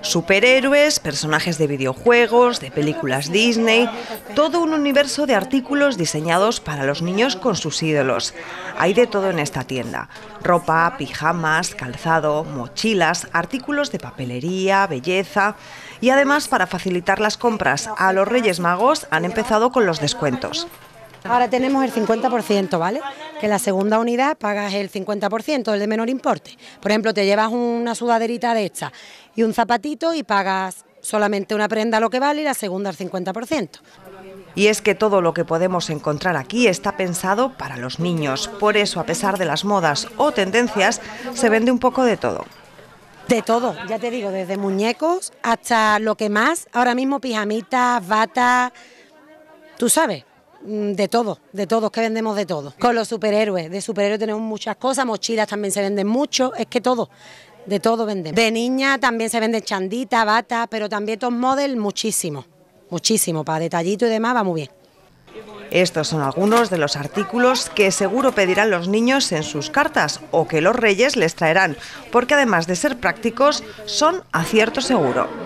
Superhéroes, personajes de videojuegos, de películas Disney, todo un universo de artículos diseñados para los niños con sus ídolos. Hay de todo en esta tienda. Ropa, pijamas, calzado, mochilas, artículos de papelería, belleza. Y además, para facilitar las compras a los Reyes Magos, han empezado con los descuentos. Ahora tenemos el 50%, ¿vale? Que la segunda unidad pagas el 50%, el de menor importe. Por ejemplo, te llevas una sudaderita de esta y un zapatito y pagas solamente una prenda lo que vale y la segunda el 50%. Y es que todo lo que podemos encontrar aquí está pensado para los niños. Por eso, a pesar de las modas o tendencias, se vende un poco de todo. De todo, ya te digo, desde muñecos hasta lo que más, ahora mismo pijamitas, bata, tú sabes. Mm, de todo, de todos que vendemos de todo. Con los superhéroes, de superhéroes tenemos muchas cosas, mochilas también se venden mucho, es que todo, de todo vendemos. De niña también se venden chandita, bata, pero también top model muchísimo, muchísimo, para detallito y demás va muy bien. Estos son algunos de los artículos que seguro pedirán los niños en sus cartas o que los reyes les traerán, porque además de ser prácticos, son acierto seguro.